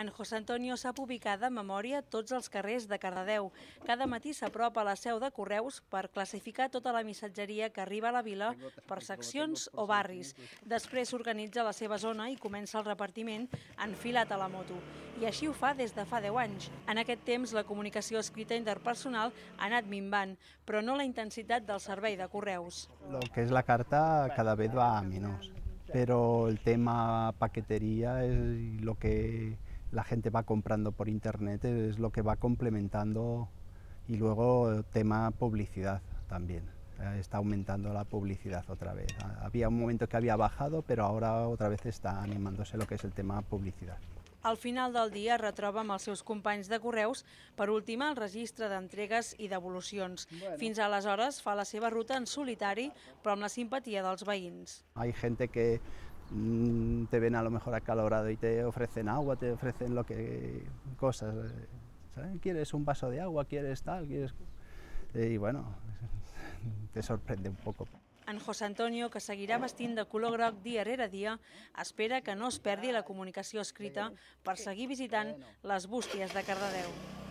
En José Antonio s'ha publicat de memòria tots els carrers de Cardedeu. Cada matí s'apropa a la seu de Correus per classificar tota la missatgeria que arriba a la vila per seccions o barris. Després s'organitza la seva zona i comença el repartiment enfilat a la moto. I així ho fa des de fa 10 anys. En aquest temps, la comunicació escrita interpersonal ha anat minvant, però no la intensitat del servei de Correus. Lo que és la carta cada vegada va a menys, però el tema paqueteria és lo que la gente va comprando por internet es lo que va complementando y luego eh, tema publicidad también. Eh, está aumentando la publicidad otra vez. Ah, había un momento que había bajado, pero ahora otra vez está animándose lo que es el tema publicidad. Al final del dia es retroba amb els seus companys de Correus per última el registre d'entregues i devolucions. Fins aleshores fa la seva ruta en solitari, però amb la simpatia dels veïns. Hay gente que Mm, te ven a lo mejor acalorado y te ofrecen agua, te ofrecen lo que cosas. ¿sabes? ¿Quieres un vaso de agua? ¿Quieres tal? ¿Quieres... Y bueno, te sorprende un poco. En José Antonio, que seguirà vestint de color groc dia rere dia, espera que no es perdi la comunicació escrita per seguir visitant les bústies de Cardedeu.